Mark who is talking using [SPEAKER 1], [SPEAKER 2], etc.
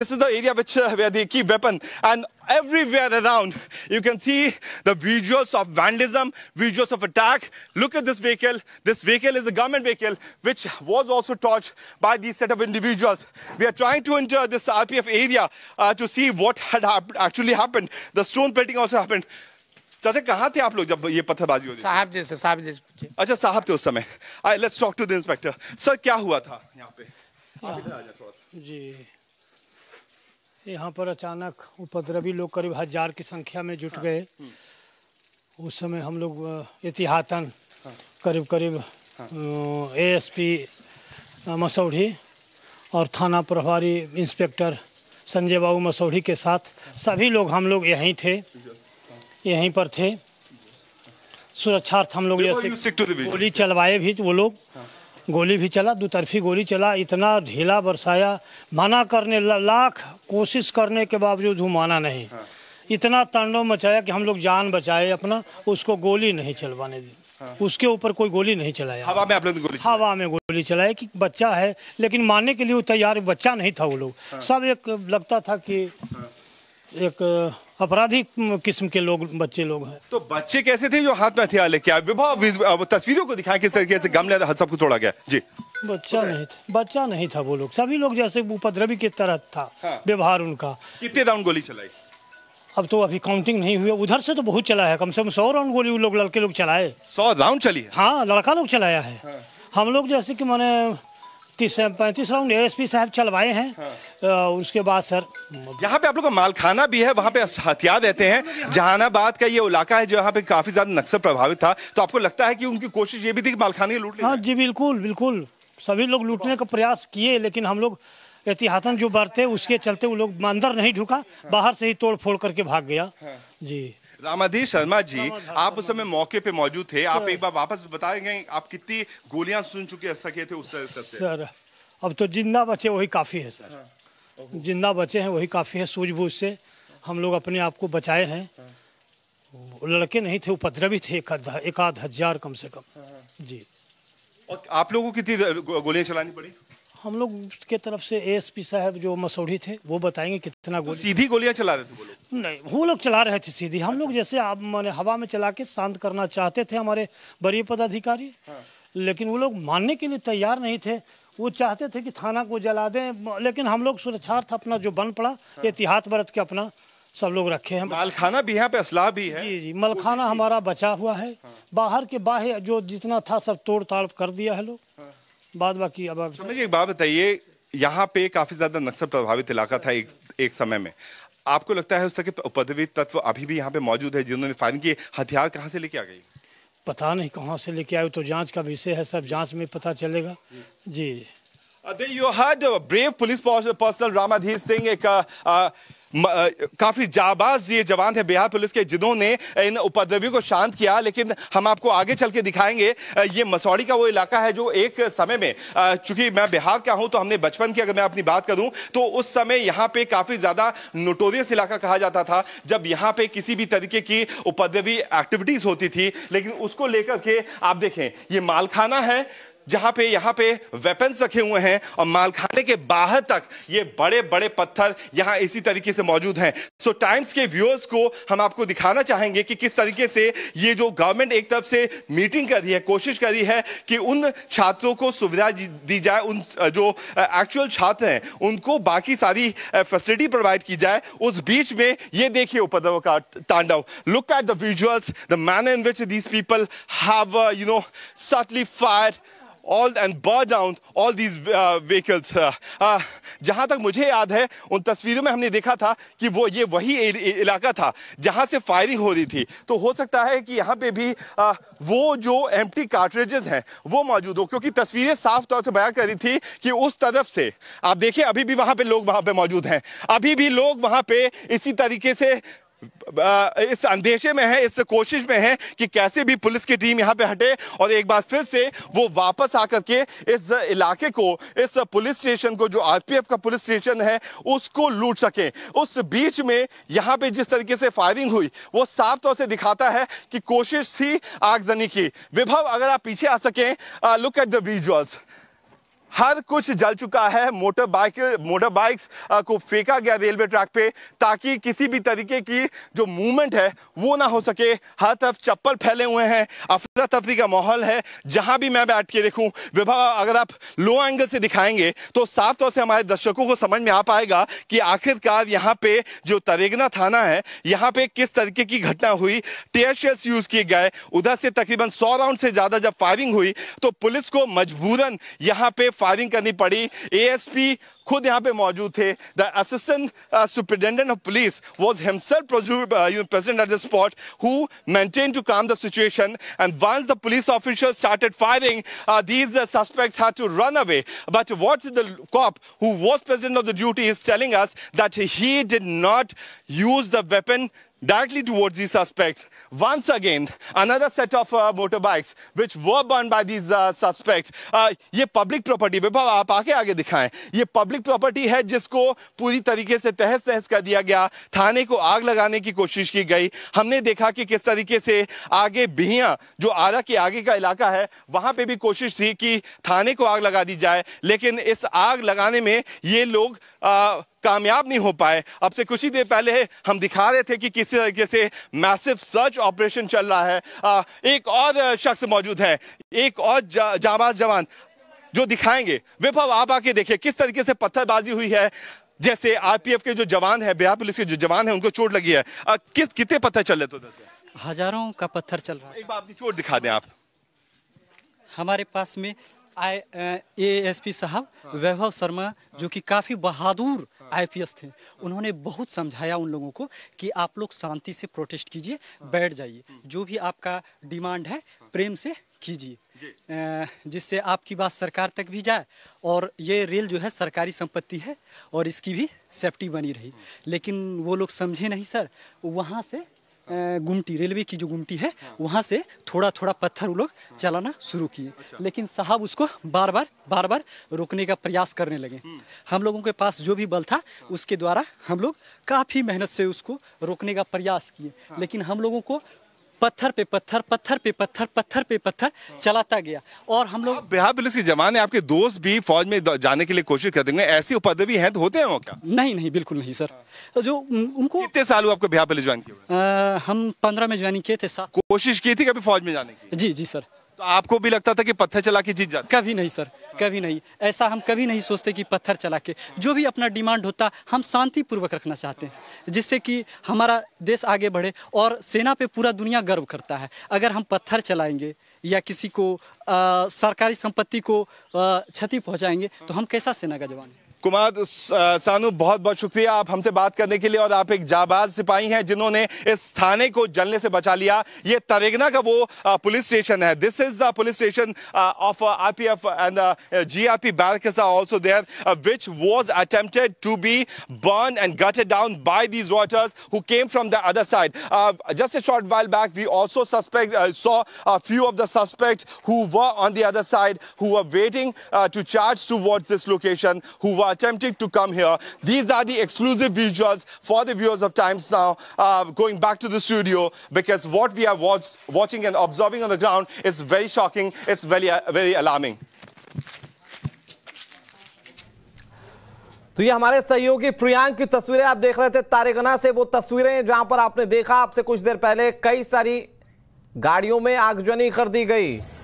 [SPEAKER 1] This is the area which uh, where they keep weapon and everywhere around you can see the visuals of vandalism, visuals of attack. Look at this vehicle. This vehicle is a government vehicle which was also torched by these set of individuals. We are trying to enter this RPF area uh, to see what had hap actually happened. The stone pelting also happened. चाचा कहाँ थे आप लोग जब ये पत्थरबाजी हो रही साहब जी साहब जी अच्छा साहब थे उस समय let's talk to the inspector sir क्या हुआ था यहाँ पे
[SPEAKER 2] आप इधर आ थोड़ा जी यहाँ पर अचानक उपद्रवी लोग करीब हजार की संख्या में जुट हाँ। गए हम्म। उस समय हम लोग एहतियातन हाँ, करीब करीब एस हाँ। पी मसौढ़ी और थाना प्रभारी इंस्पेक्टर संजय बाबू मसौढ़ी के साथ सभी लोग हम लोग यहीं थे यहीं पर थे सुरक्षार्थ हम लोग गोली चलवाए भी तो वो लोग हाँ। गोली भी चला दो तरफी गोली चला इतना ढीला बरसाया माना करने ला, लाख कोशिश करने के बावजूद वो माना नहीं हाँ। इतना तंडो मचाया कि हम लोग जान बचाए अपना उसको गोली नहीं चलवाने दी हाँ। उसके ऊपर कोई गोली नहीं चलाया हवा में आप लोग तो गोली हवा में गोली चलाई कि बच्चा है लेकिन मानने के लिए वो तैयार बच्चा नहीं था वो लोग हाँ। सब एक लगता था कि हाँ। एक अपराधी किस्म के लोग बच्चे लोग हैं
[SPEAKER 1] तो बच्चे कैसे थे जो हाथ में हथियार लेके आए विभाव तस्वीरों को दिखाया किस तरीके से गमले सब कुछ तोड़ा गया जी
[SPEAKER 2] बच्चा तो नहीं था बच्चा नहीं था वो लोग सभी लोग जैसे उपद्रवी की तरह था हाँ। व्यवहार उनका कितने राउंड गोली चलाई अब तो अभी काउंटिंग नहीं हुई उधर से तो बहुत चला है कम से कम सौ राउंड गोली लोग लड़के लोग चलाए सौ राउंड चली हाँ लड़का लोग चलाया है हाँ। हम लोग जैसे कि मैंने तीस पैंतीस राउंड पी साहब चलवाए हैं हाँ। उसके बाद
[SPEAKER 1] सर यहाँ पे आप लोग का मालखाना भी है वहाँ पे हथियार देते हैं जहानाबाद का ये इलाका है जो यहाँ पे काफी ज्यादा नक्सल प्रभावित था तो आपको लगता है कि उनकी कोशिश ये भी थी कि मालखाने लूट हाँ जी बिल्कुल
[SPEAKER 2] बिल्कुल सभी लोग लूटने का प्रयास किए लेकिन हम लोग एहतियातन जो बरते उसके चलते वो लोग अंदर नहीं ढुका हाँ। बाहर से ही तोड़ फोड़ करके भाग गया हाँ। जी रामाधीश शर्मा
[SPEAKER 1] जी आप उस समय मौके पे मौजूद थे आप एक बार वापस बताएंगे आप कितनी गोलियां सुन चुके सके थे उस सर
[SPEAKER 2] अब तो जिंदा बचे वही काफ़ी है सर हाँ। जिंदा बचे हैं वही काफ़ी है सूझबूझ से हम लोग अपने आप को बचाए हैं हाँ। लड़के नहीं थे उपद्रवी थे एक आध हजार कम से कम हाँ।
[SPEAKER 1] जी और आप लोगों को कितनी गोलियां चलानी पड़ी
[SPEAKER 2] हम लोग के तरफ से ए साहब जो मसौढ़ी थे वो बताएंगे कितना तो गोली सीधी
[SPEAKER 1] गोलियां चला रहे थे नहीं
[SPEAKER 2] वो लोग चला रहे थे सीधी हम लोग जैसे आप मैंने हवा में चला के शांत करना चाहते थे हमारे बड़े पदाधिकारी हाँ। लेकिन वो लोग मानने के लिए तैयार नहीं थे वो चाहते थे कि थाना को जला दें लेकिन हम लोग सुरक्षार्थ अपना जो बन पड़ा हाँ। एहतियात बरत के अपना सब लोग रखे हैं मलखाना भी यहाँ पे असलाह भी है जी जी मलखाना हमारा बचा हुआ है हाँ। बाहर के बाहर जो जितना था सब तोड़ताड़ कर दिया है लोग
[SPEAKER 1] बाद बाकी अब आप समझिए एक बात बताइए यहाँ पे काफी ज्यादा नक्सल प्रभावित इलाका था एक, एक समय में आपको लगता है उस तक के उपद्रवी तत्व अभी भी यहाँ पे मौजूद है जिन्होंने फायरिंग की हथियार कहाँ से लेके आ गई
[SPEAKER 2] पता नहीं कहाँ से लेके आए तो जांच का विषय है सब जांच में पता
[SPEAKER 1] चलेगा जी you had brave police personnel Ramadhir Singh एक काफी जाबाज ये जवान है बिहार पुलिस के जिन्होंने इन उपद्रवियों को शांत किया लेकिन हम आपको आगे चल के दिखाएंगे ये मसौड़ी का वो इलाका है जो एक समय में चूंकि मैं बिहार का हूं तो हमने बचपन की अगर मैं अपनी बात करूं तो उस समय यहाँ पे काफी ज्यादा नोटोरियस इलाका कहा जाता था जब यहाँ पे किसी भी तरीके की उपद्रवी एक्टिविटीज होती थी लेकिन उसको लेकर के आप देखें ये मालखाना है जहां पे यहां पे वेपन्स रखे हुए हैं और मालखाने के बाहर तक ये बड़े बड़े पत्थर यहां इसी तरीके से मौजूद हैं सो टाइम्स के व्यूअर्स को हम आपको दिखाना चाहेंगे कि किस तरीके से ये जो गवर्नमेंट एक तरफ से मीटिंग कर रही है कोशिश कर रही है कि उन छात्रों को सुविधा दी जाए उन जो एक्चुअल छात्र हैं उनको बाकी सारी फैसिलिटी प्रोवाइड की जाए उस बीच में ये देखिए उपद्रव का तांडव look at the visuals the man in which these people have you know subtly fire all and burn down all these vehicles जहाँ तक मुझे याद है उन तस्वीरों में हमने देखा था कि वो ये वही इलाका था जहाँ से फायरिंग हो रही थी तो हो सकता है कि यहाँ पे भी आ, uh, वो जो एम टी कार्ट्रेजेस हैं वो मौजूद हो क्योंकि तस्वीरें साफ तौर से बयां कर रही थी कि उस तरफ से आप देखिए अभी भी वहाँ पे लोग वहाँ पे मौजूद हैं अभी भी लोग वहाँ पे इसी तरीके से इस अंदेशे में है इस कोशिश में है कि कैसे भी पुलिस की टीम यहाँ पे हटे और एक बार फिर से वो वापस आकर के इस इलाके को इस पुलिस स्टेशन को जो आरपीएफ का पुलिस स्टेशन है उसको लूट सके उस बीच में यहाँ पे जिस तरीके से फायरिंग हुई वो साफ तौर से दिखाता है कि कोशिश थी आगजनी की विभव अगर आप पीछे आ सकें लुक एट द विजुअल्स हर कुछ जल चुका है मोटर बाइक मोटर बाइक्स को फेंका गया रेलवे ट्रैक पे ताकि किसी भी तरीके की जो मूवमेंट है वो ना हो सके हर तरफ चप्पल फैले हुए हैं अफरा तफरी का माहौल है जहां भी मैं बैठ के देखूं विभा अगर आप लो एंगल से दिखाएंगे तो साफ तौर से हमारे दर्शकों को समझ में आ पाएगा कि आखिरकार यहाँ पे जो तरेगना थाना है यहाँ पे किस तरीके की घटना हुई टेयर शेयर यूज किए गए उधर से तकरीबन सौ राउंड से ज्यादा जब फायरिंग हुई तो पुलिस को मजबूरन यहाँ पे फायरिंग करनी पड़ी एएसपी खुद यहाँ पे मौजूद थे the assistant superintendent of police was himself present at the spot who maintain to calm the situation and once the police officer started firing these suspects had to run away but what the cop who was present uh, uh, uh, of the duty is telling us that he did not use the weapon directly towards these suspects. Once again, another set of uh, motorbikes which were burned by these uh, suspects. Uh, public property, विभव आप आके आगे दिखाएं. ये public property है जिसको पूरी तरीके से तहस तहस कर दिया गया थाने को आग लगाने की कोशिश की गई हमने देखा कि किस तरीके से आगे बिहिया जो आरा के आगे का इलाका है वहां पे भी कोशिश थी कि थाने को आग लगा दी जाए लेकिन इस आग लगाने में ये लोग कामयाब नहीं हो पाए अब से कुछ ही देर पहले हम दिखा रहे थे कि किस तरीके से मैसिव सर्च ऑपरेशन चल रहा है आ, एक और शख्स मौजूद है एक और जाबाज जवान जो दिखाएंगे विभव आप आके देखिए किस तरीके से पत्थरबाजी हुई है जैसे आरपीएफ के जो जवान है बिहार पुलिस के जो जवान है उनको चोट लगी है आ, किस कितने पत्थर चल रहे थे
[SPEAKER 3] हजारों का पत्थर चल रहा है एक बार अपनी चोट दिखा दें आप हमारे पास में आई एएसपी साहब हाँ। वैभव शर्मा जो हाँ। कि काफ़ी बहादुर आईपीएस हाँ। थे उन्होंने बहुत समझाया उन लोगों को कि आप लोग शांति से प्रोटेस्ट कीजिए बैठ जाइए जो भी आपका डिमांड है प्रेम से कीजिए जिससे आपकी बात सरकार तक भी जाए और ये रेल जो है सरकारी संपत्ति है और इसकी भी सेफ्टी बनी रही लेकिन वो लोग समझे नहीं सर वहाँ से गुमटी रेलवे की जो गुमटी है हाँ। वहाँ से थोड़ा थोड़ा पत्थर वो लोग हाँ। चलाना शुरू किए अच्छा। लेकिन साहब उसको बार बार बार बार रोकने का प्रयास करने लगे हम्म। हम लोगों के पास जो भी बल था हाँ। उसके द्वारा हम लोग काफ़ी मेहनत से उसको रोकने का प्रयास किए लेकिन हम लोगों को पत्थर पे पत्थर पत्थर पे पत्थर पत्थर पे पत्थर चलाता गया और हम लोग बिहार पुलिस के
[SPEAKER 1] जवान है आपके दोस्त भी फौज में जाने के लिए कोशिश करते हैं ऐसी उपाधि हैं तो होते हैं क्या नहीं नहीं बिल्कुल
[SPEAKER 3] नहीं सर जो उनको कितने साल हुआ आपको बिहार पुलिस ज्वाइन किया हम पंद्रह में ज्वाइनिंग किए थे कोशिश की थी कभी फौज में जाने की जी जी सर तो आपको भी लगता था कि पत्थर चला के जीत जाते कभी नहीं सर कभी नहीं ऐसा हम कभी नहीं सोचते कि पत्थर चला के जो भी अपना डिमांड होता हम शांतिपूर्वक रखना चाहते हैं जिससे कि हमारा देश आगे बढ़े और सेना पे पूरा दुनिया गर्व करता है अगर हम पत्थर चलाएंगे या किसी को आ, सरकारी संपत्ति को क्षति पहुंचाएंगे तो हम कैसा सेना का जवान है
[SPEAKER 1] कुमार सानू बहुत बहुत शुक्रिया आप हमसे बात करने के लिए और आप एक जाबाज सिपाही हैं जिन्होंने इस थाने को जलने से बचा लिया ये तरेगना का वो पुलिस स्टेशन है this is the police station of R P F and G R P bank also which was to be burn and gutted down by these waters who came from the other side just a short while back we also suspect saw few of the suspect who on the other side who waiting to charge toward this location who are attempting to come here. These are the exclusive visuals for the viewers of Times Now. Uh, going back to the studio because what we are watch watching and observing on the ground is very shocking. It's very, very alarming. तो ये हमारे सहयोगी प्रियांक की
[SPEAKER 2] तस्वीरें आप देख रहे थे तारेगना से वो तस्वीरें जहां पर आपने देखा आपसे कुछ देर पहले कई सारी गाड़ियों में आगजनी कर दी गई